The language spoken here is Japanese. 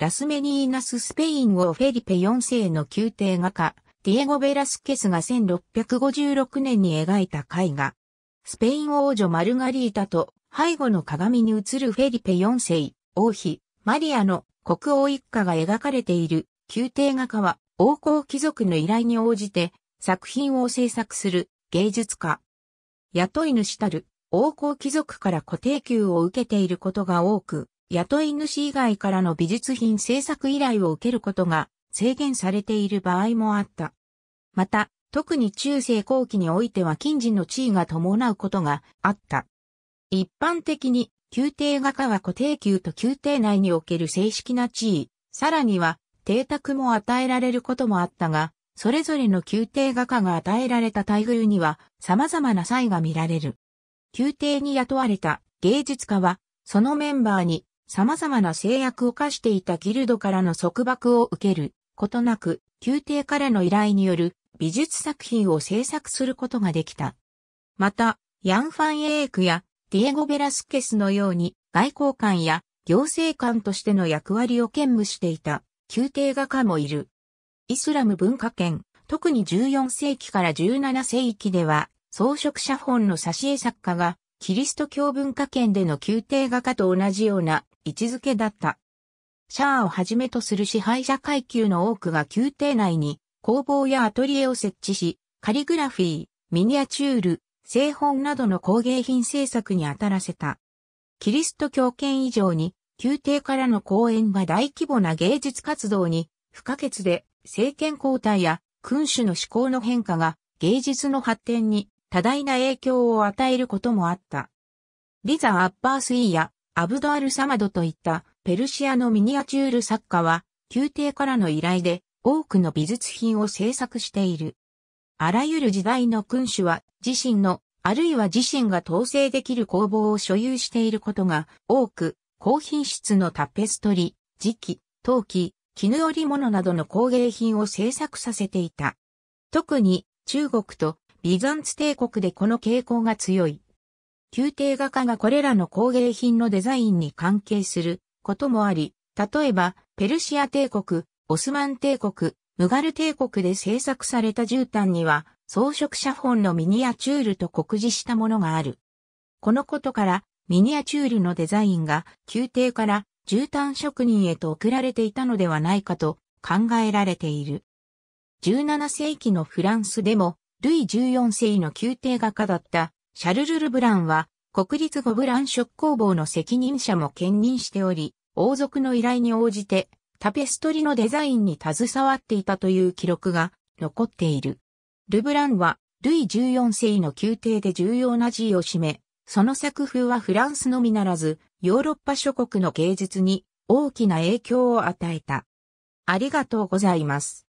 ラスメニーナス・スペイン王フェリペ4世の宮廷画家、ディエゴ・ベラスケスが1656年に描いた絵画。スペイン王女マルガリータと背後の鏡に映るフェリペ4世、王妃、マリアの国王一家が描かれている宮廷画家は王公貴族の依頼に応じて作品を制作する芸術家。雇い主たる王公貴族から固定給を受けていることが多く、雇い主以外からの美術品制作依頼を受けることが制限されている場合もあった。また、特に中世後期においては近人の地位が伴うことがあった。一般的に、宮廷画家は固定級と宮廷内における正式な地位、さらには、邸宅も与えられることもあったが、それぞれの宮廷画家が与えられた待遇には様々な差異が見られる。宮廷に雇われた芸術家は、そのメンバーに様々な制約を課していたギルドからの束縛を受けることなく、宮廷からの依頼による美術作品を制作することができた。また、ヤン・ファン・エークやディエゴ・ベラスケスのように外交官や行政官としての役割を兼務していた宮廷画家もいる。イスラム文化圏、特に14世紀から17世紀では装飾写本の挿絵作家がキリスト教文化圏での宮廷画家と同じような位置づけだった。シャアをはじめとする支配者階級の多くが宮廷内に工房やアトリエを設置し、カリグラフィー、ミニアチュール、製本などの工芸品制作に当たらせた。キリスト教圏以上に、宮廷からの講演は大規模な芸術活動に不可欠で、政権交代や君主の思考の変化が芸術の発展に多大な影響を与えることもあった。リザ・アッパースイーやアブドアル・サマドといったペルシアのミニアチュール作家は宮廷からの依頼で多くの美術品を制作している。あらゆる時代の君主は自身のあるいは自身が統制できる工房を所有していることが多く、高品質のタペストリ、磁器、陶器、絹織物などの工芸品を制作させていた。特に中国とビザンツ帝国でこの傾向が強い。宮廷画家がこれらの工芸品のデザインに関係することもあり、例えば、ペルシア帝国、オスマン帝国、ムガル帝国で制作された絨毯には、装飾写本のミニアチュールと酷似したものがある。このことから、ミニアチュールのデザインが宮廷から絨毯職人へと送られていたのではないかと考えられている。17世紀のフランスでもルイ14世の宮廷画家だったシャルル・ル・ブランは国立ゴブラン職工房の責任者も兼任しており、王族の依頼に応じてタペストリのデザインに携わっていたという記録が残っている。ルブランはルイ14世の宮廷で重要な地位を占め、その作風はフランスのみならず、ヨーロッパ諸国の芸術に大きな影響を与えた。ありがとうございます。